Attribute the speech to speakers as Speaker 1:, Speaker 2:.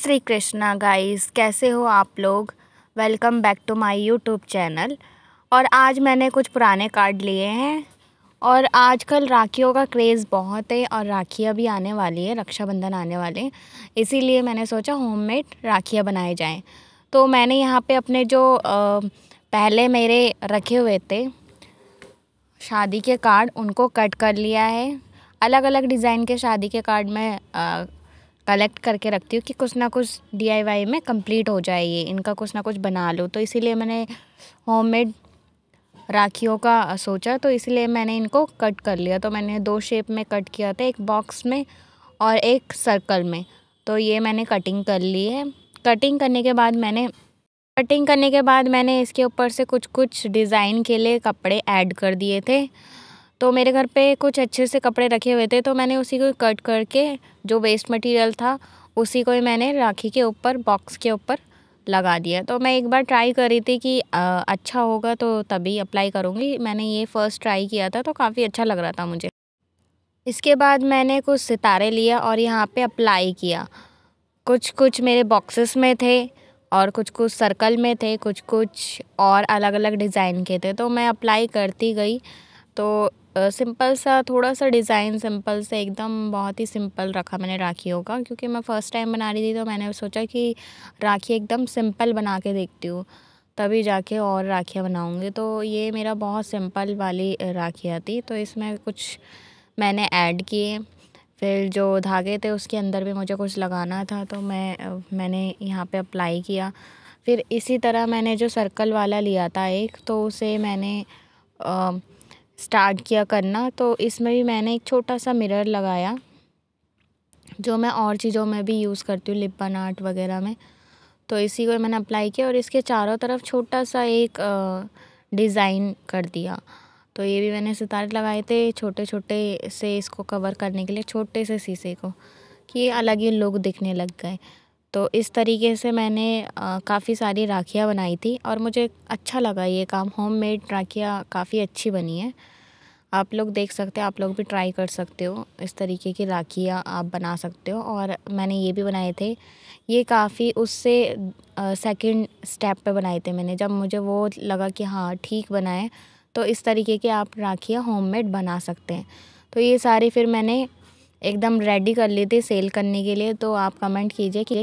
Speaker 1: Shri Krishna guys कैसे हो आप लोग welcome back to my YouTube channel और आज मैंने कुछ पुराने कार्ड लिए हैं और आजकल राखियों का क्रेज़ बहुत है और राखियाँ भी आने वाली है रक्षाबंधन आने वाले इसीलिए मैंने सोचा होममेड राखियाँ बनाए जाएं तो मैंने यहाँ पे अपने जो पहले मेरे रखे हुए थे शादी के कार्ड उनको कट कर लिया है अलग अलग डिज़ाइन के शादी के कार्ड मैं कलेक्ट करके रखती हूँ कि कुछ ना कुछ डी में कंप्लीट हो जाए ये इनका कुछ ना कुछ बना लो तो इसीलिए मैंने होममेड राखियों का सोचा तो इसलिए मैंने इनको कट कर लिया तो मैंने दो शेप में कट किया था एक बॉक्स में और एक सर्कल में तो ये मैंने कटिंग कर ली है कटिंग करने के बाद मैंने कटिंग करने के बाद मैंने इसके ऊपर से कुछ कुछ डिज़ाइन के लिए कपड़े ऐड कर दिए थे तो मेरे घर पे कुछ अच्छे से कपड़े रखे हुए थे तो मैंने उसी को कट करके जो वेस्ट मटेरियल था उसी को ही मैंने राखी के ऊपर बॉक्स के ऊपर लगा दिया तो मैं एक बार ट्राई करी थी कि आ, अच्छा होगा तो तभी अप्लाई करूँगी मैंने ये फ़र्स्ट ट्राई किया था तो काफ़ी अच्छा लग रहा था मुझे इसके बाद मैंने कुछ सितारे लिया और यहाँ पर अप्लाई किया कुछ कुछ मेरे बॉक्सेस में थे और कुछ कुछ सर्कल में थे कुछ कुछ और अलग अलग डिज़ाइन के थे तो मैं अप्लाई करती गई तो सिंपल सा थोड़ा सा डिज़ाइन सिंपल से एकदम बहुत ही सिंपल रखा मैंने राखियों का क्योंकि मैं फ़र्स्ट टाइम बना रही थी तो मैंने सोचा कि राखी एकदम सिंपल बना के देखती हूँ तभी जाके और राखियाँ बनाऊँगी तो ये मेरा बहुत सिंपल वाली राखियाँ थी तो इसमें कुछ मैंने ऐड किए फिर जो धागे थे उसके अंदर भी मुझे कुछ लगाना था तो मैं मैंने यहाँ पे अप्लाई किया फिर इसी तरह मैंने जो सर्कल वाला लिया था एक तो उसे मैंने स्टार्ट किया करना तो इसमें भी मैंने एक छोटा सा मिरर लगाया जो मैं और चीज़ों में भी यूज़ करती हूँ लिपन आर्ट वगैरह में तो इसी को मैंने अप्लाई किया और इसके चारों तरफ छोटा सा एक डिज़ाइन कर दिया तो ये भी मैंने सितारे लगाए थे छोटे छोटे से इसको कवर करने के लिए छोटे से शीशे को कि ये अलग ही लुक दिखने लग गए तो इस तरीके से मैंने काफ़ी सारी राखियाँ बनाई थी और मुझे अच्छा लगा ये काम होममेड राखियाँ काफ़ी अच्छी बनी हैं आप लोग देख सकते हैं आप लोग भी ट्राई कर सकते हो इस तरीके की राखियाँ आप बना सकते हो और मैंने ये भी बनाए थे ये काफ़ी उससे सेकंड स्टेप पे बनाए थे मैंने जब मुझे वो लगा कि हाँ ठीक बनाए तो इस तरीके के आप राखियाँ होममेड बना सकते हैं तो ये सारे फिर मैंने एकदम रेडी कर लिए थी सेल करने के लिए तो आप कमेंट कीजिए कि